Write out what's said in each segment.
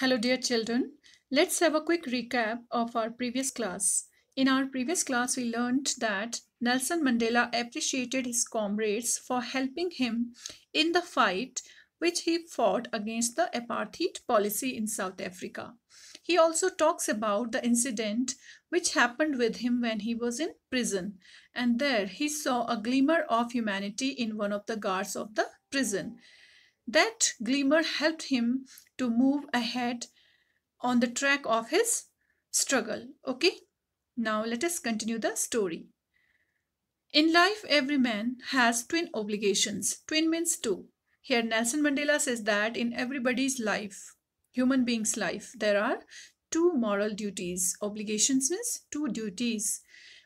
Hello dear children, let's have a quick recap of our previous class. In our previous class we learned that Nelson Mandela appreciated his comrades for helping him in the fight which he fought against the apartheid policy in South Africa. He also talks about the incident which happened with him when he was in prison and there he saw a glimmer of humanity in one of the guards of the prison that glimmer helped him to move ahead on the track of his struggle. Okay, now let us continue the story. In life, every man has twin obligations. Twin means two. Here, Nelson Mandela says that in everybody's life, human beings' life, there are two moral duties. Obligations means two duties.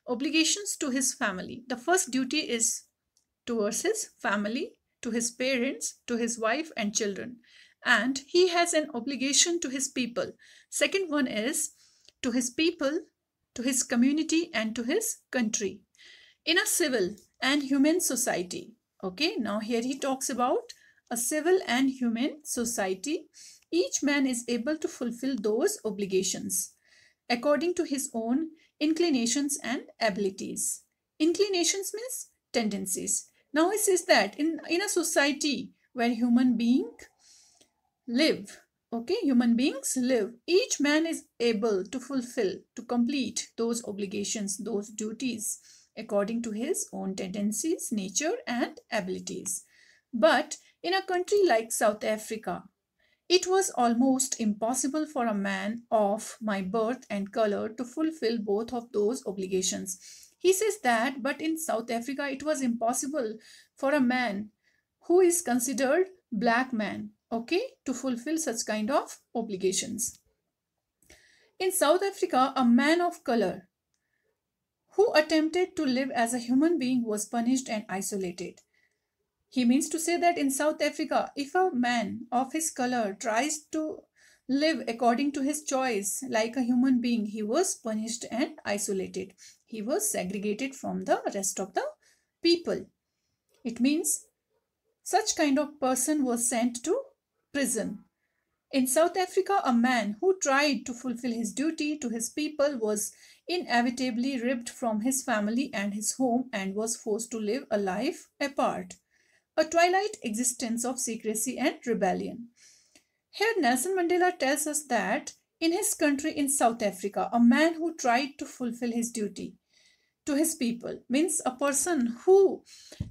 Obligations to his family. The first duty is towards his family to his parents, to his wife and children. And he has an obligation to his people. Second one is to his people, to his community and to his country. In a civil and human society, okay, now here he talks about a civil and human society, each man is able to fulfill those obligations according to his own inclinations and abilities. Inclinations means tendencies now it says that in, in a society where human being live, okay, human beings live, each man is able to fulfill, to complete those obligations, those duties according to his own tendencies, nature and abilities. But in a country like South Africa, it was almost impossible for a man of my birth and color to fulfill both of those obligations. He says that, but in South Africa, it was impossible for a man who is considered black man, okay, to fulfill such kind of obligations. In South Africa, a man of color who attempted to live as a human being was punished and isolated. He means to say that in South Africa, if a man of his color tries to live according to his choice. Like a human being, he was punished and isolated. He was segregated from the rest of the people. It means such kind of person was sent to prison. In South Africa, a man who tried to fulfill his duty to his people was inevitably ripped from his family and his home and was forced to live a life apart. A twilight existence of secrecy and rebellion. Here Nelson Mandela tells us that in his country in South Africa, a man who tried to fulfill his duty to his people means a person who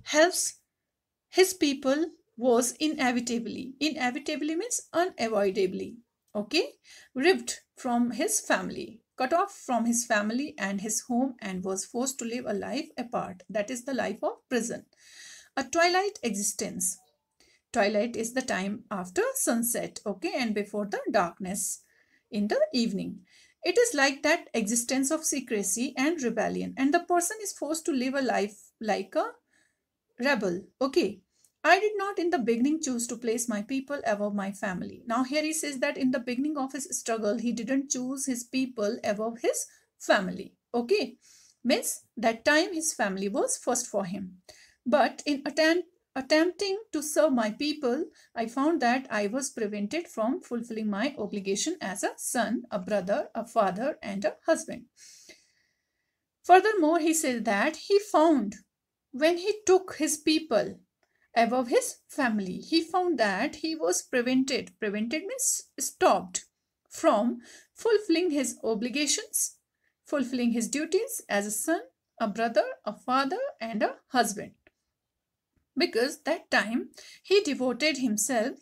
helps his people was inevitably inevitably means unavoidably okay ripped from his family cut off from his family and his home and was forced to live a life apart that is the life of prison a twilight existence Twilight is the time after sunset, okay, and before the darkness in the evening. It is like that existence of secrecy and rebellion, and the person is forced to live a life like a rebel, okay. I did not in the beginning choose to place my people above my family. Now, here he says that in the beginning of his struggle, he didn't choose his people above his family. Okay, means that time his family was first for him. But in attempt Attempting to serve my people, I found that I was prevented from fulfilling my obligation as a son, a brother, a father, and a husband. Furthermore, he said that he found when he took his people above his family, he found that he was prevented, prevented means stopped from fulfilling his obligations, fulfilling his duties as a son, a brother, a father, and a husband because that time he devoted himself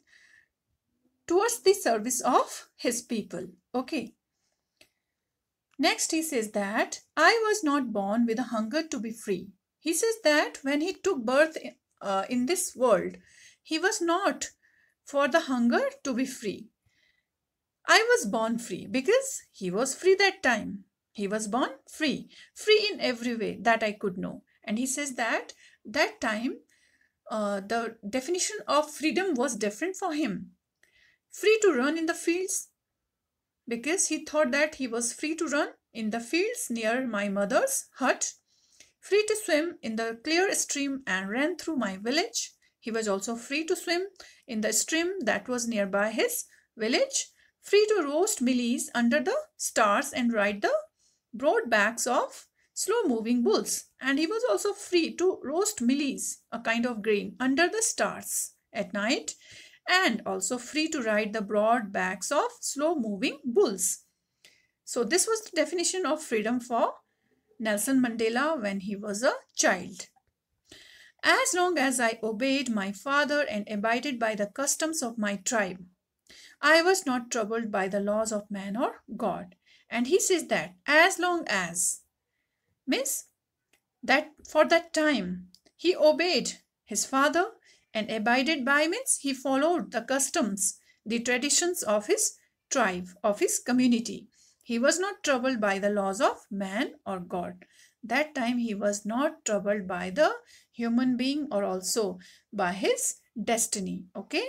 towards the service of his people. Okay. Next he says that I was not born with a hunger to be free. He says that when he took birth uh, in this world, he was not for the hunger to be free. I was born free because he was free that time. He was born free, free in every way that I could know. And he says that that time uh, the definition of freedom was different for him. Free to run in the fields because he thought that he was free to run in the fields near my mother's hut, free to swim in the clear stream and ran through my village. He was also free to swim in the stream that was nearby his village, free to roast millets under the stars and ride the broad backs of slow moving bulls, and he was also free to roast mealies, a kind of grain, under the stars at night, and also free to ride the broad backs of slow moving bulls. So, this was the definition of freedom for Nelson Mandela when he was a child. As long as I obeyed my father and abided by the customs of my tribe, I was not troubled by the laws of man or God. And he says that as long as Means that for that time he obeyed his father and abided by means he followed the customs, the traditions of his tribe, of his community. He was not troubled by the laws of man or God. That time he was not troubled by the human being or also by his destiny. Okay.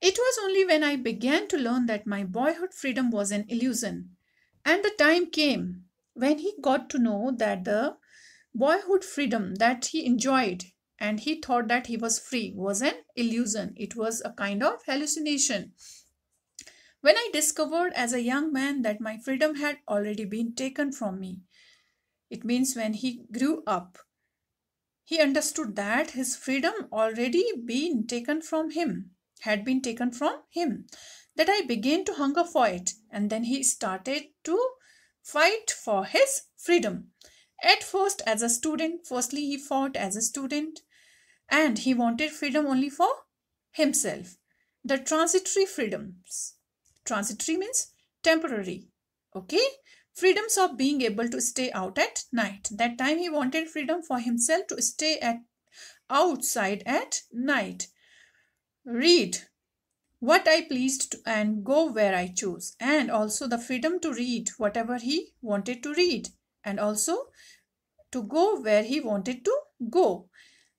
It was only when I began to learn that my boyhood freedom was an illusion. And the time came when he got to know that the boyhood freedom that he enjoyed and he thought that he was free was an illusion. It was a kind of hallucination. When I discovered as a young man that my freedom had already been taken from me, it means when he grew up, he understood that his freedom already been taken from him, had been taken from him, that I began to hunger for it. And then he started to fight for his freedom. At first as a student, firstly he fought as a student and he wanted freedom only for himself. The transitory freedoms. Transitory means temporary. Okay. Freedoms of being able to stay out at night. That time he wanted freedom for himself to stay at outside at night. Read what I pleased to, and go where I chose, and also the freedom to read whatever he wanted to read, and also to go where he wanted to go.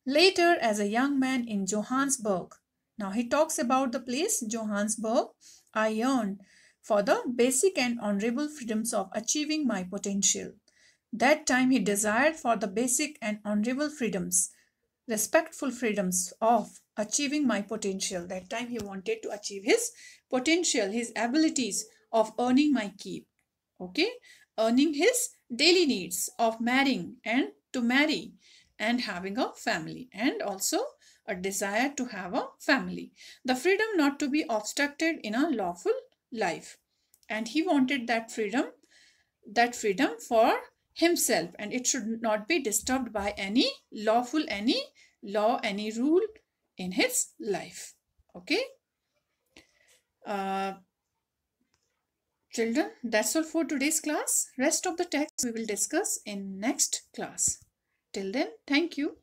Later, as a young man in Johannesburg. Now he talks about the place Johannesburg. I yearned for the basic and honorable freedoms of achieving my potential. That time he desired for the basic and honorable freedoms respectful freedoms of achieving my potential. That time he wanted to achieve his potential, his abilities of earning my keep. Okay, earning his daily needs of marrying and to marry and having a family and also a desire to have a family. The freedom not to be obstructed in a lawful life. And he wanted that freedom, that freedom for himself and it should not be disturbed by any lawful, any law, any rule in his life. Okay. Uh, children, that's all for today's class. Rest of the text we will discuss in next class. Till then, thank you.